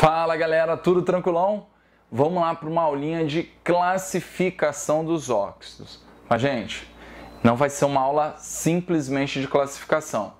Fala galera, tudo tranquilão? Vamos lá para uma aulinha de classificação dos óxidos. Mas gente, não vai ser uma aula simplesmente de classificação.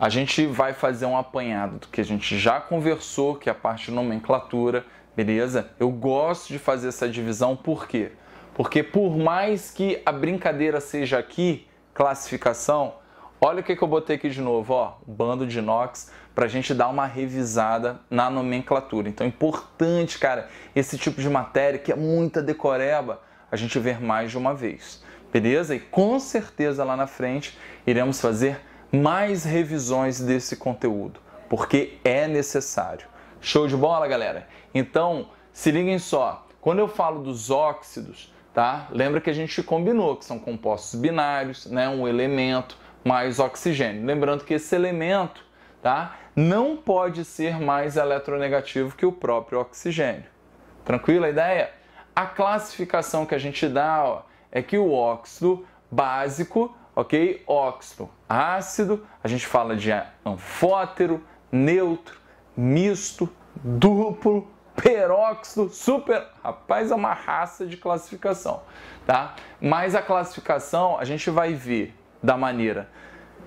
A gente vai fazer um apanhado do que a gente já conversou, que é a parte de nomenclatura, beleza? Eu gosto de fazer essa divisão por quê? Porque por mais que a brincadeira seja aqui, classificação, olha o que, que eu botei aqui de novo, ó, bando de inox para a gente dar uma revisada na nomenclatura. Então é importante, cara, esse tipo de matéria que é muita decoreba, a gente ver mais de uma vez. Beleza? E com certeza lá na frente iremos fazer mais revisões desse conteúdo, porque é necessário. Show de bola, galera? Então, se liguem só, quando eu falo dos óxidos, tá? Lembra que a gente combinou que são compostos binários, né? Um elemento mais oxigênio. Lembrando que esse elemento tá? Não pode ser mais eletronegativo que o próprio oxigênio. Tranquila a ideia? A classificação que a gente dá ó, é que o óxido básico, ok? Óxido ácido, a gente fala de anfótero, neutro, misto, duplo, peróxido, super. Rapaz, é uma raça de classificação, tá? Mas a classificação a gente vai ver da maneira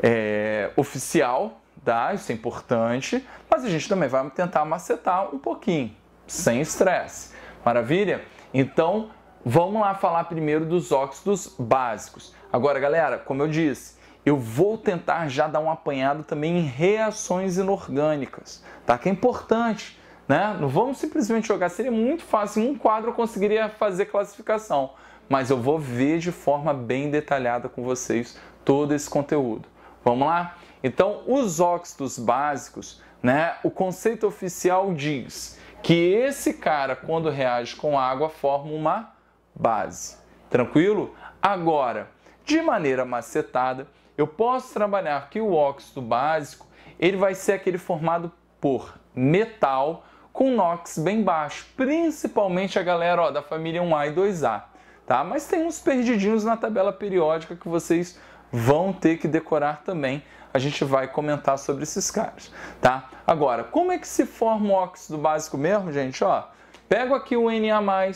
é, oficial, tá? Isso é importante, mas a gente também vai tentar macetar um pouquinho, sem estresse. Maravilha? Então, vamos lá falar primeiro dos óxidos básicos. Agora, galera, como eu disse, eu vou tentar já dar um apanhado também em reações inorgânicas, tá? Que é importante, né? Não vamos simplesmente jogar, seria muito fácil, em um quadro eu conseguiria fazer classificação, mas eu vou ver de forma bem detalhada com vocês todo esse conteúdo. Vamos lá? Então, os óxidos básicos, né, o conceito oficial diz que esse cara, quando reage com água, forma uma base. Tranquilo? Agora, de maneira macetada, eu posso trabalhar que o óxido básico ele vai ser aquele formado por metal com NOx bem baixo, principalmente a galera ó, da família 1A e 2A. Tá? Mas tem uns perdidinhos na tabela periódica que vocês vão ter que decorar também a gente vai comentar sobre esses caras, tá? Agora, como é que se forma o óxido básico mesmo, gente? Ó, pego aqui o Na+,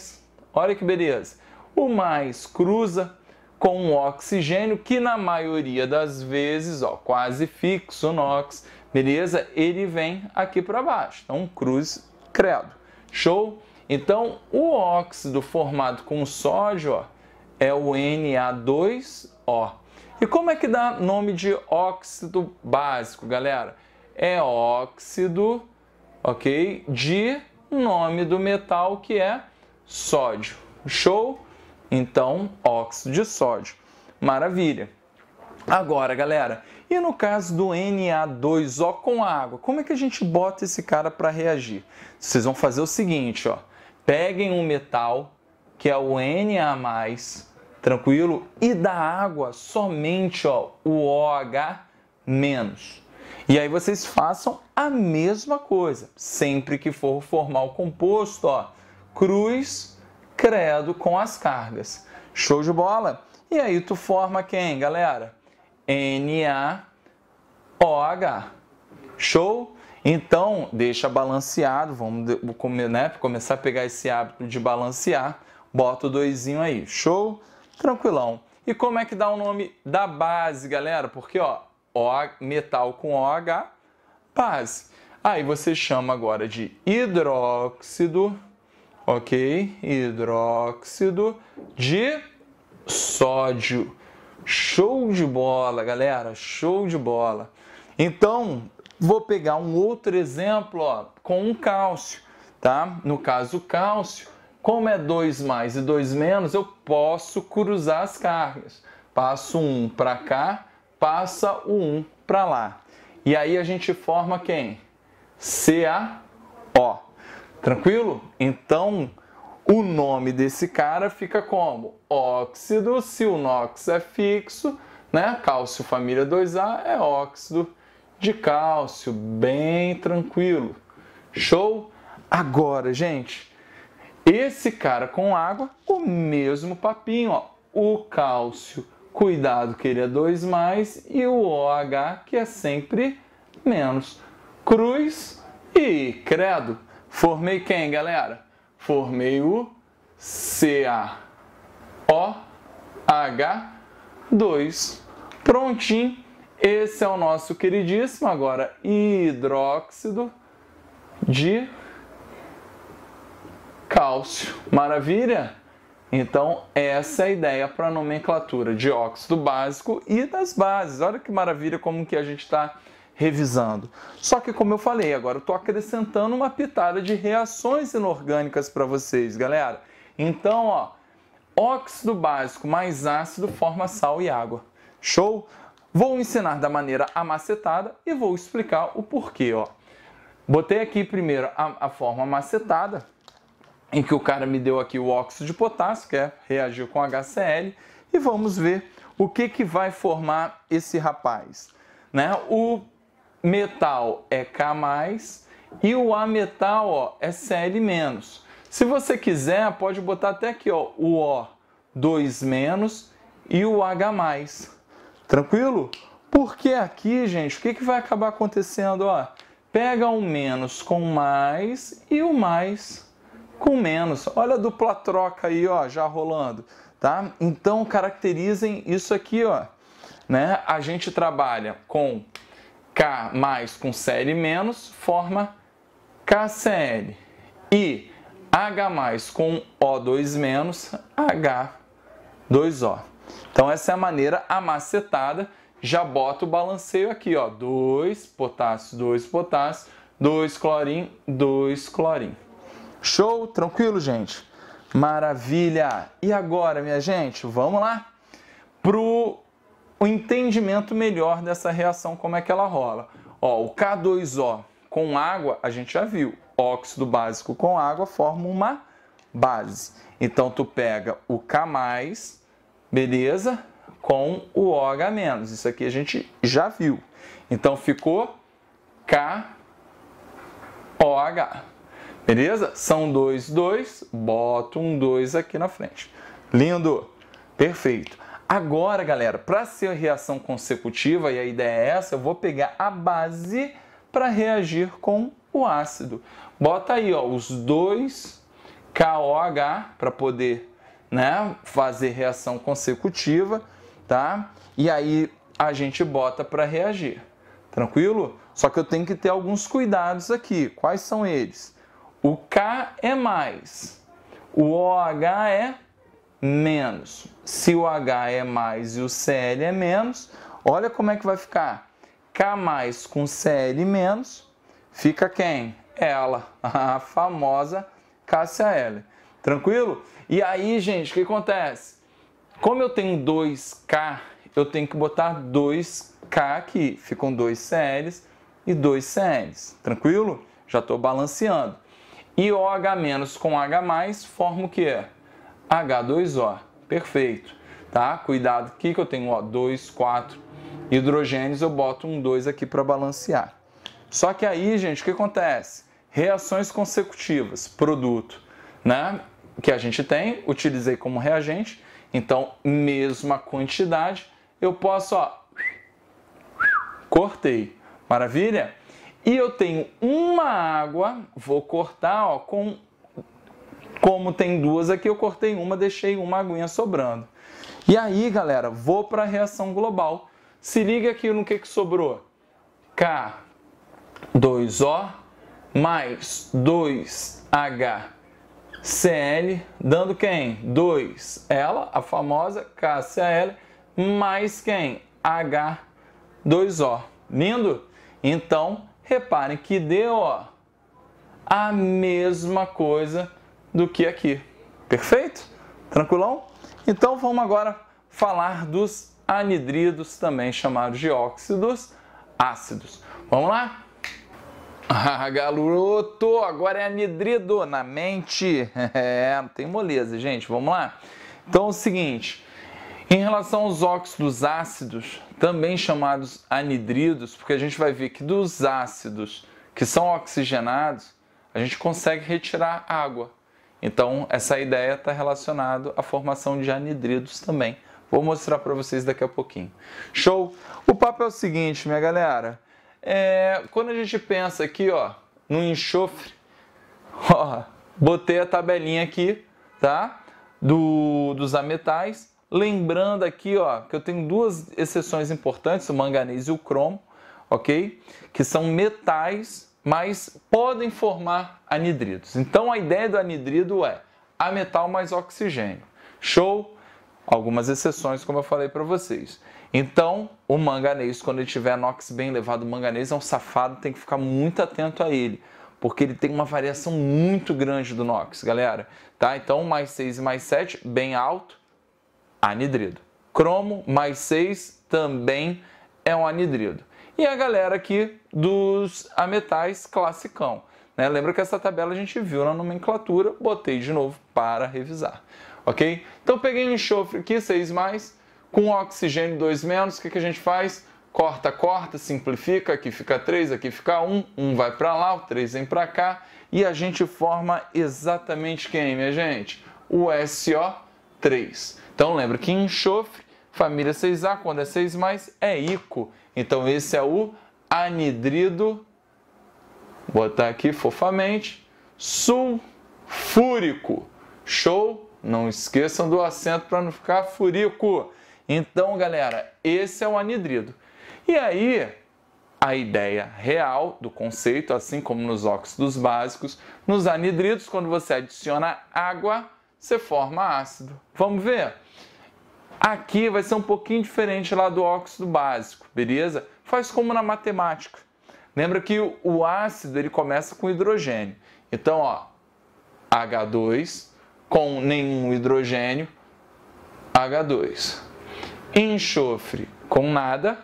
olha que beleza. O mais cruza com o oxigênio, que na maioria das vezes, ó, quase fixo no ox, beleza? Ele vem aqui para baixo. Então, cruz, credo. Show? Então, o óxido formado com sódio ó, é o Na2O. E como é que dá nome de óxido básico, galera? É óxido, ok? De nome do metal que é sódio. Show? Então, óxido de sódio. Maravilha. Agora, galera, e no caso do Na2O com água, como é que a gente bota esse cara para reagir? Vocês vão fazer o seguinte, ó. Peguem um metal que é o Na+, tranquilo? E da água somente ó, o OH menos. E aí vocês façam a mesma coisa, sempre que for formar o composto, ó, cruz, credo com as cargas. Show de bola? E aí tu forma quem, galera? NaOH. Show? Então, deixa balanceado, vamos né, começar a pegar esse hábito de balancear, bota o doisinho aí, show? Tranquilão. E como é que dá o nome da base, galera? Porque, ó, o, metal com OH, base. Aí você chama agora de hidróxido, ok? Hidróxido de sódio. Show de bola, galera, show de bola. Então, vou pegar um outro exemplo ó, com um cálcio, tá? No caso, o cálcio como é 2 mais e 2 menos, eu posso cruzar as cargas. Passo um para cá, passa o 1 um para lá. E aí a gente forma quem? CaO. Tranquilo? Então, o nome desse cara fica como óxido, se o NOx é fixo, né? Cálcio família 2A é óxido de cálcio, bem tranquilo. Show? Agora, gente, esse cara com água, o mesmo papinho, ó. O cálcio, cuidado que ele é 2 mais e o OH que é sempre menos. Cruz e credo. Formei quem, galera? Formei o CaOH2. Prontinho. Esse é o nosso queridíssimo agora hidróxido de cálcio. Maravilha? Então, essa é a ideia para a nomenclatura de óxido básico e das bases. Olha que maravilha como que a gente está revisando. Só que, como eu falei, agora eu estou acrescentando uma pitada de reações inorgânicas para vocês, galera. Então, ó, óxido básico mais ácido forma sal e água. Show? Vou ensinar da maneira amacetada e vou explicar o porquê, ó. Botei aqui primeiro a, a forma amacetada, em que o cara me deu aqui o óxido de potássio, que é, reagiu com HCl, e vamos ver o que, que vai formar esse rapaz. Né? O metal é K+, e o A metal ó, é Cl-. Se você quiser, pode botar até aqui ó, o O 2- e o H+. Tranquilo? Porque aqui, gente, o que, que vai acabar acontecendo? Ó, pega o um menos com mais e o mais com menos. Olha a dupla troca aí, ó, já rolando, tá? Então caracterizem isso aqui, ó, né? A gente trabalha com K mais com CL menos forma KCl e H mais com O2 menos H2O. Então essa é a maneira amacetada. Já bota o balanceio aqui, ó, 2 potássio, 2 potássio, 2 clorim, 2 clorim. Show? Tranquilo, gente? Maravilha! E agora, minha gente, vamos lá para o entendimento melhor dessa reação, como é que ela rola. Ó, o K2O com água, a gente já viu, óxido básico com água forma uma base. Então, tu pega o K+, beleza? Com o OH-. Isso aqui a gente já viu. Então, ficou KOH. Beleza? São dois, dois, boto um dois aqui na frente. Lindo! Perfeito. Agora, galera, para ser reação consecutiva, e a ideia é essa, eu vou pegar a base para reagir com o ácido. Bota aí, ó, os dois KOH para poder, né, fazer reação consecutiva, tá? E aí a gente bota para reagir. Tranquilo? Só que eu tenho que ter alguns cuidados aqui. Quais são eles? O K é mais, o OH é menos. Se o H é mais e o Cl é menos, olha como é que vai ficar. K mais com Cl menos, fica quem? Ela, a famosa Cássia L. Tranquilo? E aí, gente, o que acontece? Como eu tenho 2K, eu tenho que botar 2K aqui. Ficam 2 Cls e 2 Cls. Tranquilo? Já estou balanceando. E OH- com H+, forma o que é? H2O. Perfeito. Tá? Cuidado aqui que eu tenho ó, 2, 4 hidrogênios, eu boto um 2 aqui para balancear. Só que aí, gente, o que acontece? Reações consecutivas, produto, né? Que a gente tem, utilizei como reagente, então mesma quantidade, eu posso, ó, cortei. Maravilha? E eu tenho uma água, vou cortar, ó, com como tem duas aqui, eu cortei uma, deixei uma aguinha sobrando. E aí, galera, vou para a reação global. Se liga aqui no que, que sobrou. K2O mais 2HCl, dando quem? 2, ela, a famosa KCl, mais quem? H2O. Lindo? Então, reparem que deu ó, a mesma coisa do que aqui. Perfeito? Tranquilão? Então vamos agora falar dos anidridos, também chamados de óxidos ácidos. Vamos lá? Ah, garoto, agora é anidrido na mente. É, não tem moleza, gente. Vamos lá? Então é o seguinte, em relação aos óxidos ácidos, também chamados anidridos, porque a gente vai ver que dos ácidos que são oxigenados, a gente consegue retirar água. Então, essa ideia está relacionada à formação de anidridos também. Vou mostrar para vocês daqui a pouquinho. Show? O papo é o seguinte, minha galera. É, quando a gente pensa aqui, ó, no enxofre, ó, botei a tabelinha aqui, tá? Do, dos ametais Lembrando aqui, ó, que eu tenho duas exceções importantes, o manganês e o cromo, ok? Que são metais, mas podem formar anidridos. Então a ideia do anidrido é a metal mais oxigênio. Show? Algumas exceções, como eu falei para vocês. Então, o manganês, quando ele tiver NOx bem elevado, o manganês é um safado, tem que ficar muito atento a ele, porque ele tem uma variação muito grande do NOx, galera. Tá? Então, mais 6 e mais 7, bem alto, anidrido. Cromo mais 6 também é um anidrido. E a galera aqui dos ametais classicão. Né? Lembra que essa tabela a gente viu na nomenclatura, botei de novo para revisar. Ok? Então peguei um enxofre aqui, 6 mais, com oxigênio 2 menos, o que, que a gente faz? Corta, corta, simplifica, aqui fica 3, aqui fica 1, 1 vai para lá, o 3 vem para cá, e a gente forma exatamente quem, minha gente? O SO3. Então lembra que enxofre, família 6A, quando é 6 mais, é ico. Então esse é o anidrido, botar aqui fofamente, sulfúrico. Show? Não esqueçam do acento para não ficar furico. Então, galera, esse é o anidrido. E aí, a ideia real do conceito, assim como nos óxidos básicos, nos anidridos, quando você adiciona água, você forma ácido. Vamos ver? Aqui vai ser um pouquinho diferente lá do óxido básico, beleza? Faz como na matemática. Lembra que o ácido ele começa com hidrogênio. Então, ó, H2 com nenhum hidrogênio, H2. Enxofre com nada,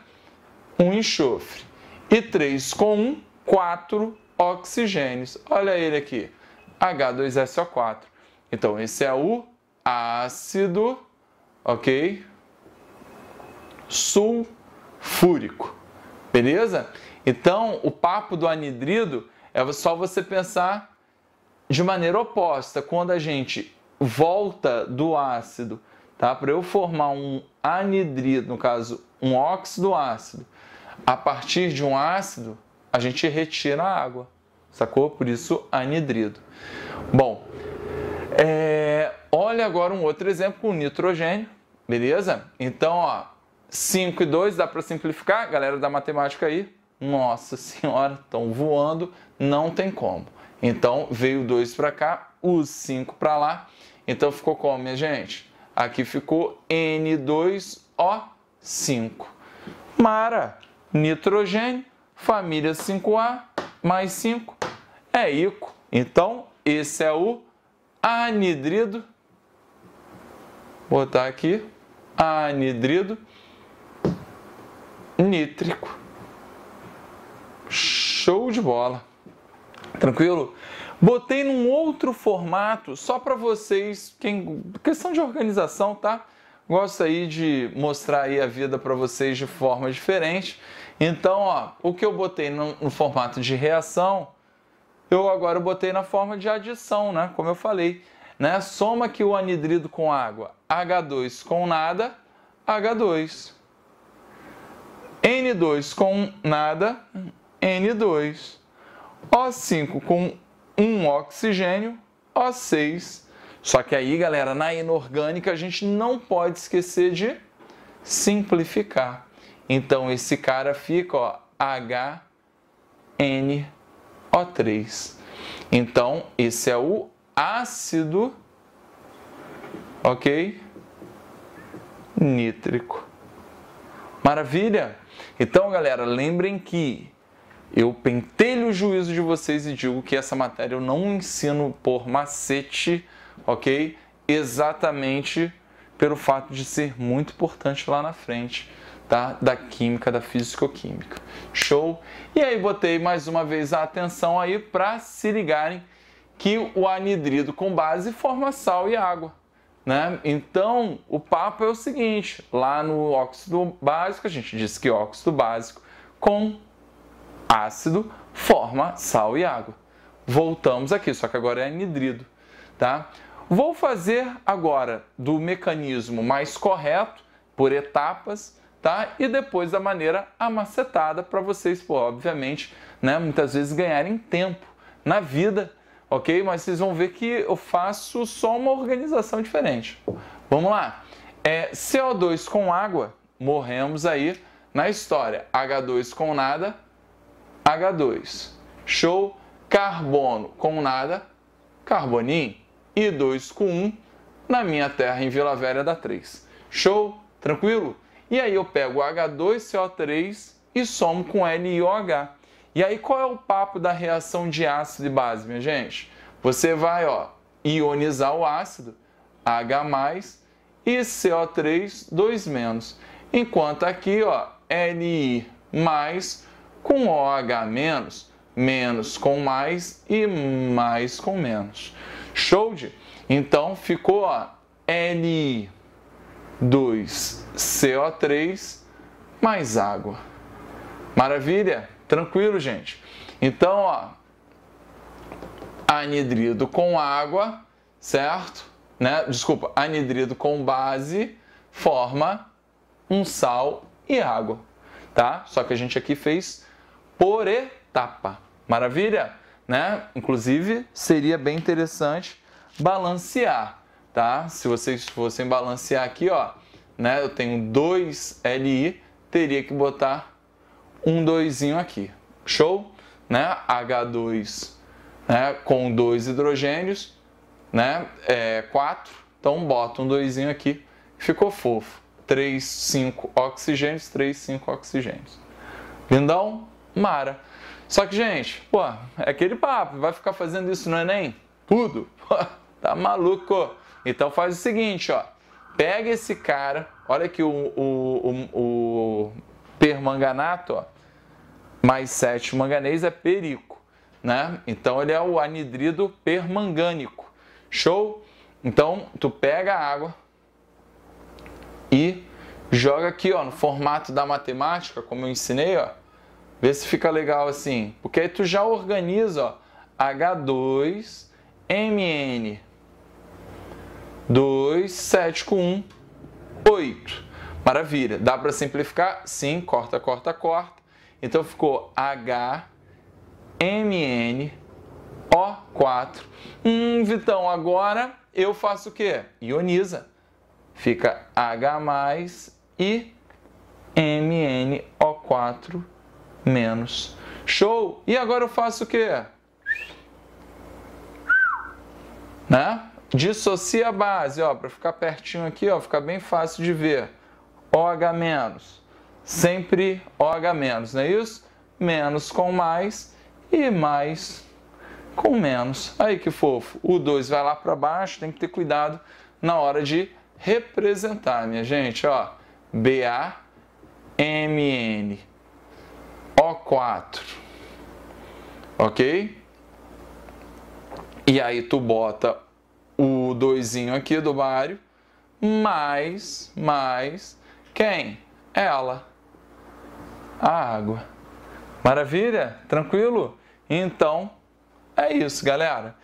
um enxofre. E 3 com 1, 4 oxigênios. Olha ele aqui, H2SO4. Então, esse é o ácido, ok? Sulfúrico, beleza? Então, o papo do anidrido é só você pensar de maneira oposta. Quando a gente volta do ácido, tá? Para eu formar um anidrido, no caso, um óxido ácido, a partir de um ácido, a gente retira a água, sacou? Por isso, anidrido. Bom, é, olha agora um outro exemplo com nitrogênio, beleza? Então, ó, 5 e 2 dá para simplificar, galera da matemática aí. Nossa senhora, estão voando, não tem como. Então, veio 2 para cá, os 5 para lá. Então, ficou como, minha gente? Aqui ficou N2O5. Mara, nitrogênio, família 5A, mais 5 é ico. Então, esse é o anidrido, botar aqui, anidrido nítrico. Show de bola. Tranquilo? Botei num outro formato só para vocês, quem questão de organização, tá? Gosto aí de mostrar aí a vida para vocês de forma diferente. Então, ó, o que eu botei no, no formato de reação, eu agora botei na forma de adição, né? Como eu falei, né? Soma aqui o anidrido com água, H2 com nada, H2. N2 com nada, N2. O5 com um oxigênio, O6. Só que aí, galera, na inorgânica a gente não pode esquecer de simplificar. Então esse cara fica, ó, HN 2 o3. Então, esse é o ácido, ok? Nítrico. Maravilha? Então, galera, lembrem que eu pentelho o juízo de vocês e digo que essa matéria eu não ensino por macete, ok? Exatamente pelo fato de ser muito importante lá na frente tá? Da química, da fisicoquímica. Show? E aí botei mais uma vez a atenção aí para se ligarem que o anidrido com base forma sal e água, né? Então, o papo é o seguinte, lá no óxido básico, a gente disse que óxido básico com ácido forma sal e água. Voltamos aqui, só que agora é anidrido, tá? Vou fazer agora do mecanismo mais correto, por etapas, tá? E depois da maneira amacetada para vocês, pô, obviamente, né, muitas vezes ganharem tempo na vida, ok? Mas vocês vão ver que eu faço só uma organização diferente. Vamos lá. É, CO2 com água, morremos aí na história. H2 com nada, H2. Show? Carbono com nada, carboninho. I2 com 1, na minha terra, em Vila Velha, dá 3. Show? Tranquilo? E aí eu pego H2CO3 e somo com LiOH. E aí qual é o papo da reação de ácido e base, minha gente? Você vai, ó, ionizar o ácido, H+, e CO3, 2-. Enquanto aqui, ó, Li+, com OH-, menos com mais e mais com menos. Show de? Então ficou ó, Li 2CO3 mais água. Maravilha? Tranquilo, gente? Então, ó, anidrido com água, certo? Né? Desculpa, anidrido com base forma um sal e água, tá? Só que a gente aqui fez por etapa. Maravilha? Né? Inclusive, seria bem interessante balancear tá? Se vocês fossem balancear aqui, ó, né? Eu tenho 2 LI, teria que botar um 2 aqui. Show? Né? H2 né? com dois hidrogênios, né? É 4. Então bota um 2 aqui. Ficou fofo. 3, 5 oxigênios, 3, 5 oxigênios. Lindão, mara. Só que, gente, pô, é aquele papo, vai ficar fazendo isso no Enem? É Tudo? Pô, tá maluco. Então faz o seguinte, ó. Pega esse cara, olha aqui o, o, o, o permanganato, ó, mais 7 manganês é perico, né? Então ele é o anidrido permangânico. Show? Então tu pega a água e joga aqui, ó, no formato da matemática, como eu ensinei, ó. Vê se fica legal assim, porque aí tu já organiza, ó, H2, MN 2, 7 com 1, 8. Maravilha. Dá para simplificar? Sim, corta, corta, corta. Então ficou hmno 4 Hum, Vitão, agora eu faço o quê? Ioniza. Fica H mais e MnO4 menos. Show! E agora eu faço o quê? Né? Dissocia a base, ó, para ficar pertinho aqui, ó, ficar bem fácil de ver. OH-, sempre OH-, não é isso? Menos com mais e mais com menos. Aí que fofo. O 2 vai lá para baixo, tem que ter cuidado na hora de representar, minha gente, ó. BA MN O4. OK? E aí tu bota o doisinho aqui do Mário, mais, mais, quem? Ela, a água. Maravilha? Tranquilo? Então, é isso, galera.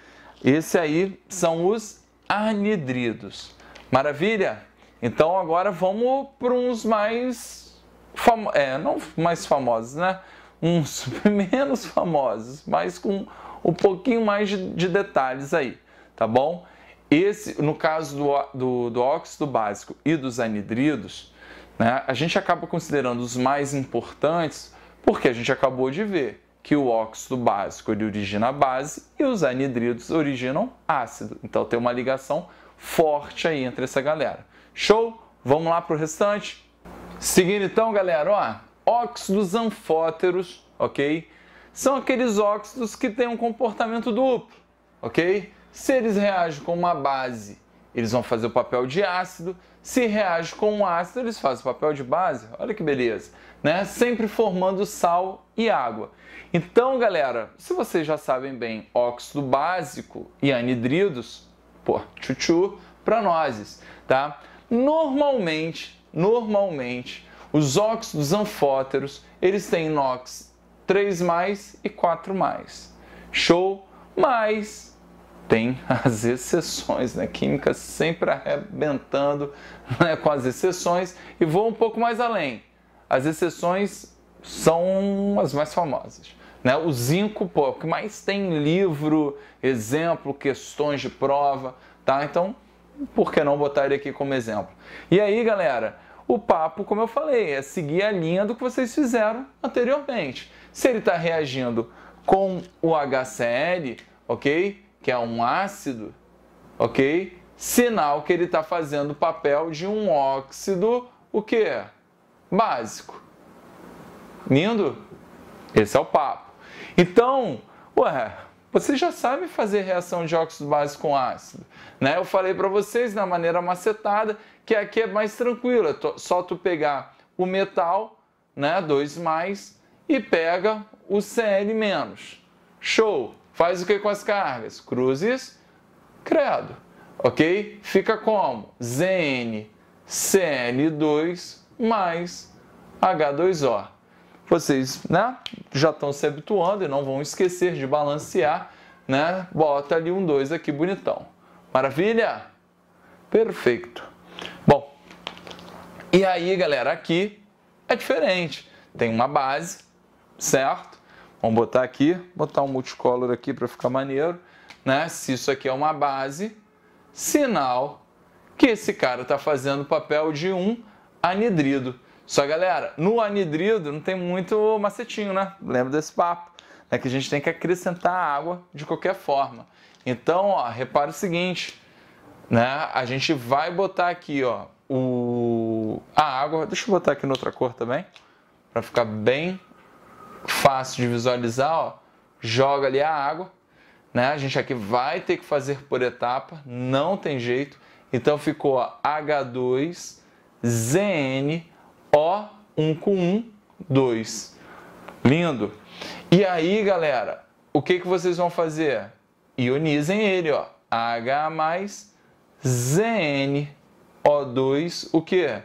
Esse aí são os anidridos. Maravilha? Então, agora vamos para uns mais... famo É, não mais famosos, né? Uns menos famosos, mas com um pouquinho mais de, de detalhes aí, tá bom? Esse, no caso do, do, do óxido básico e dos anidridos, né, a gente acaba considerando os mais importantes porque a gente acabou de ver que o óxido básico ele origina base e os anidridos originam ácido. Então tem uma ligação forte aí entre essa galera. Show? Vamos lá para o restante? Seguindo então, galera, ó, óxidos anfóteros, ok? São aqueles óxidos que têm um comportamento duplo, ok? Se eles reagem com uma base, eles vão fazer o papel de ácido. Se reage com um ácido, eles fazem o papel de base. Olha que beleza, né? Sempre formando sal e água. Então, galera, se vocês já sabem bem, óxido básico e anidridos, pô, chuchu para nozes, tá? Normalmente, normalmente, os óxidos anfóteros, eles têm inox 3+, e 4+. Show? Mas tem as exceções, né? Química sempre arrebentando né, com as exceções e vou um pouco mais além. As exceções são as mais famosas. Né? O zinco, pô, é que mais tem livro, exemplo, questões de prova, tá? Então, por que não botar ele aqui como exemplo? E aí, galera, o papo, como eu falei, é seguir a linha do que vocês fizeram anteriormente. Se ele está reagindo com o HCl, ok? que é um ácido, ok? Sinal que ele está fazendo o papel de um óxido, o que? Básico. Lindo? Esse é o papo. Então, ué, você já sabe fazer reação de óxido básico com ácido. Né? Eu falei para vocês na maneira macetada que aqui é mais tranquila. É só tu pegar o metal, né, 2+, e pega o Cl-. Show! Faz o que com as cargas? Cruzes, credo. Ok? Fica como? ZN, CN2 mais H2O. Vocês né, já estão se habituando e não vão esquecer de balancear, né? Bota ali um 2 aqui bonitão. Maravilha? Perfeito. Bom, e aí, galera, aqui é diferente. Tem uma base, certo? Vamos botar aqui, botar um multicolor aqui para ficar maneiro, né? Se isso aqui é uma base, sinal que esse cara está fazendo o papel de um anidrido. Só galera, no anidrido não tem muito macetinho, né? Lembra desse papo? É que a gente tem que acrescentar água de qualquer forma. Então, ó, repara o seguinte, né? A gente vai botar aqui, ó, o a água. Deixa eu botar aqui noutra cor também, para ficar bem fácil de visualizar, ó, joga ali a água, né? A gente aqui vai ter que fazer por etapa, não tem jeito. Então ficou ó, H2, ZN, O, 1 com 1, 2. Lindo. E aí, galera, o que, que vocês vão fazer? Ionizem ele, ó. H mais ZN, O2, o que?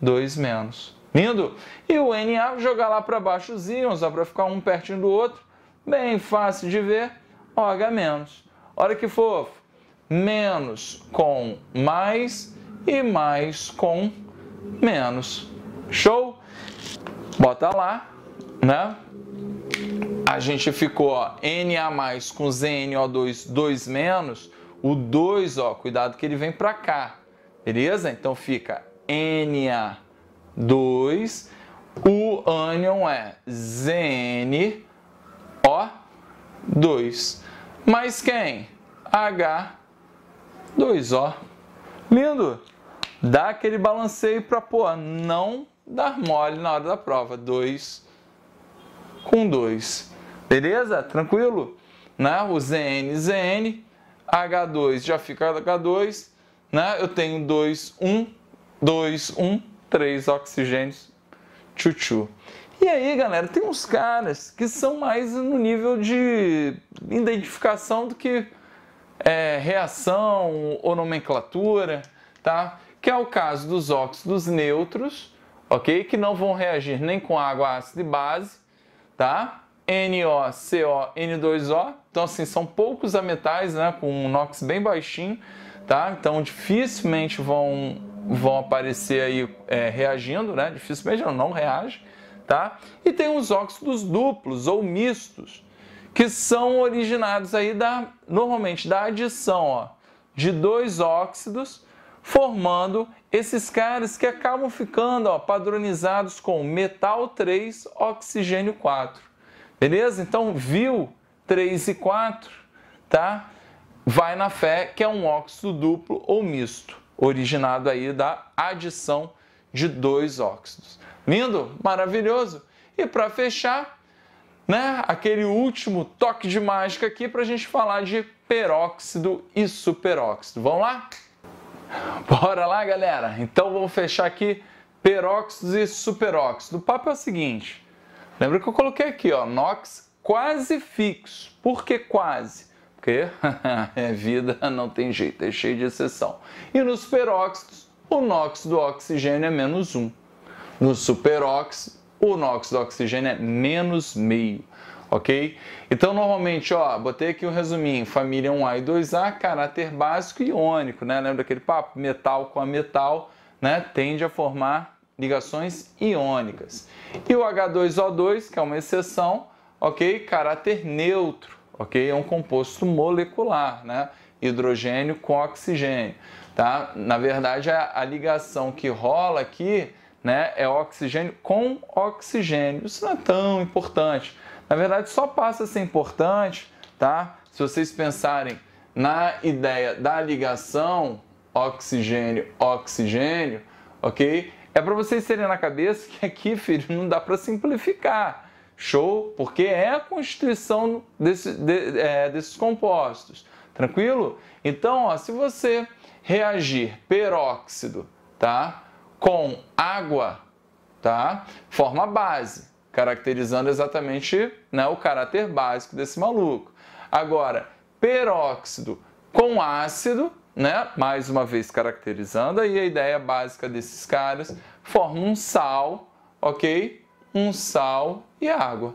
2 menos. Lindo? E o NA jogar lá para baixo os íons, só para ficar um pertinho do outro, bem fácil de ver, OH menos. Olha que fofo, menos com mais e mais com menos. Show? Bota lá, né? A gente ficou ó, Na mais com ZNO2, 2 menos, o 2, ó, cuidado que ele vem para cá, beleza? Então fica Na 2. O ânion é ZnO2. Mais quem? H2O. Lindo! Dá aquele balanceio para pô, não dar mole na hora da prova. 2 com 2. Beleza? Tranquilo? Né? O ZN, ZN, H2 já fica H2. Né? Eu tenho 2, 1, 2, 1 três oxigênios, tchutchu. E aí, galera, tem uns caras que são mais no nível de identificação do que é, reação ou nomenclatura, tá? Que é o caso dos óxidos neutros, ok? Que não vão reagir nem com água, ácido e base, tá? NOCO, N2O. Então, assim, são poucos metais, né? Com um NOx bem baixinho, tá? Então, dificilmente vão vão aparecer aí é, reagindo, né? Dificilmente não, não reage, tá? E tem os óxidos duplos ou mistos, que são originados aí da, normalmente da adição ó, de dois óxidos, formando esses caras que acabam ficando ó, padronizados com metal 3, oxigênio 4. Beleza? Então, viu 3 e 4, tá? Vai na fé que é um óxido duplo ou misto originado aí da adição de dois óxidos. Lindo, maravilhoso. E para fechar, né, aquele último toque de mágica aqui para a gente falar de peróxido e superóxido. Vamos lá? Bora lá, galera. Então vamos fechar aqui peróxidos e superóxido. O papo é o seguinte. Lembra que eu coloquei aqui, ó, NOx quase fixo. Por que quase? porque é vida, não tem jeito, é cheio de exceção. E nos peróxidos, o NOx do oxigênio é menos 1. No superóxido, o NOx do oxigênio é menos meio, ok? Então, normalmente, ó, botei aqui um resuminho, família 1A e 2A, caráter básico e iônico, né? Lembra aquele papo? Metal com a metal, né? Tende a formar ligações iônicas. E o H2O2, que é uma exceção, ok? Caráter neutro ok? É um composto molecular, né? Hidrogênio com oxigênio, tá? Na verdade, a, a ligação que rola aqui, né, é oxigênio com oxigênio. Isso não é tão importante. Na verdade, só passa a ser importante, tá? Se vocês pensarem na ideia da ligação oxigênio oxigênio, ok? É para vocês terem na cabeça que aqui, filho, não dá para simplificar Show, porque é a constituição desse, de, é, desses compostos. Tranquilo? Então, ó, se você reagir peróxido tá, com água, tá, forma base, caracterizando exatamente né, o caráter básico desse maluco. Agora, peróxido com ácido, né? Mais uma vez caracterizando aí a ideia básica desses caras, forma um sal, ok? um sal e água.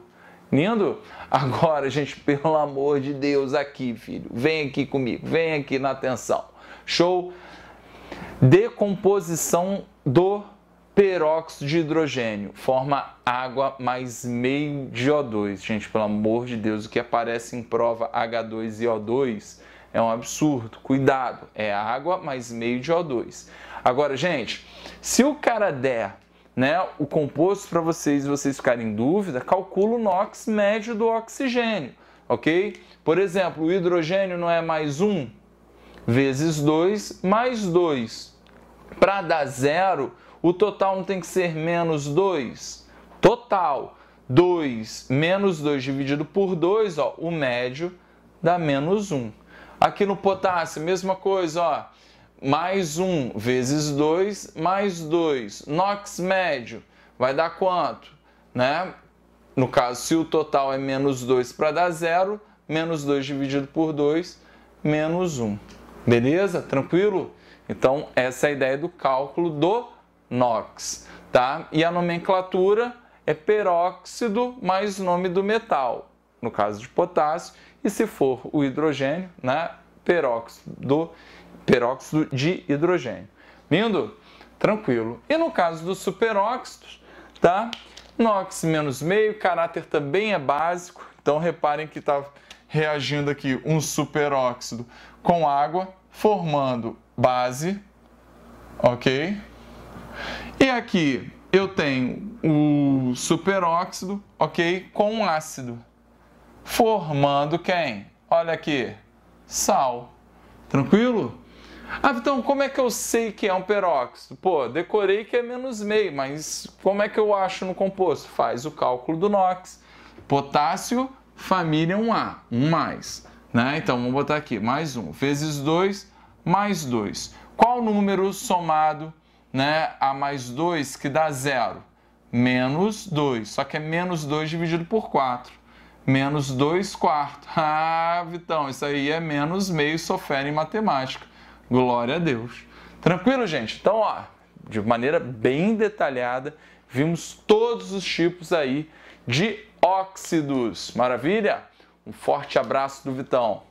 Lindo? Agora, gente, pelo amor de Deus, aqui, filho, vem aqui comigo, vem aqui na atenção. Show? Decomposição do peróxido de hidrogênio, forma água mais meio de O2. Gente, pelo amor de Deus, o que aparece em prova h 2 o 2 é um absurdo. Cuidado, é água mais meio de O2. Agora, gente, se o cara der né, o composto para vocês, vocês ficarem em dúvida, calcula o NOx médio do oxigênio, ok? Por exemplo, o hidrogênio não é mais 1 vezes 2 mais 2. Para dar zero, o total não tem que ser menos 2. Total 2 menos 2 dividido por 2, o médio dá menos 1. Aqui no potássio, mesma coisa, ó mais 1 vezes 2 mais 2. NOx médio vai dar quanto? Né? No caso, se o total é menos 2 para dar zero, menos 2 dividido por 2, menos 1. Beleza? Tranquilo? Então, essa é a ideia do cálculo do NOx. Tá? E a nomenclatura é peróxido mais nome do metal, no caso de potássio, e se for o hidrogênio, né? peróxido peróxido de hidrogênio. Lindo? Tranquilo. E no caso dos superóxidos, tá? Nox menos meio, caráter também é básico. Então reparem que está reagindo aqui um superóxido com água, formando base, ok? E aqui eu tenho o superóxido, ok? Com um ácido, formando quem? Olha aqui, sal. Tranquilo? Ah, então como é que eu sei que é um peróxido? Pô, decorei que é menos meio, mas como é que eu acho no composto? Faz o cálculo do NOx. Potássio, família 1A, 1 mais. Né? Então vamos botar aqui, mais 1, vezes 2, mais 2. Qual o número somado né, a mais 2 que dá zero? Menos 2, só que é menos 2 dividido por 4 menos 2 quartos. Ah, Vitão, isso aí é menos meio, sofre em matemática. Glória a Deus. Tranquilo, gente? Então, ó, de maneira bem detalhada, vimos todos os tipos aí de óxidos. Maravilha? Um forte abraço do Vitão.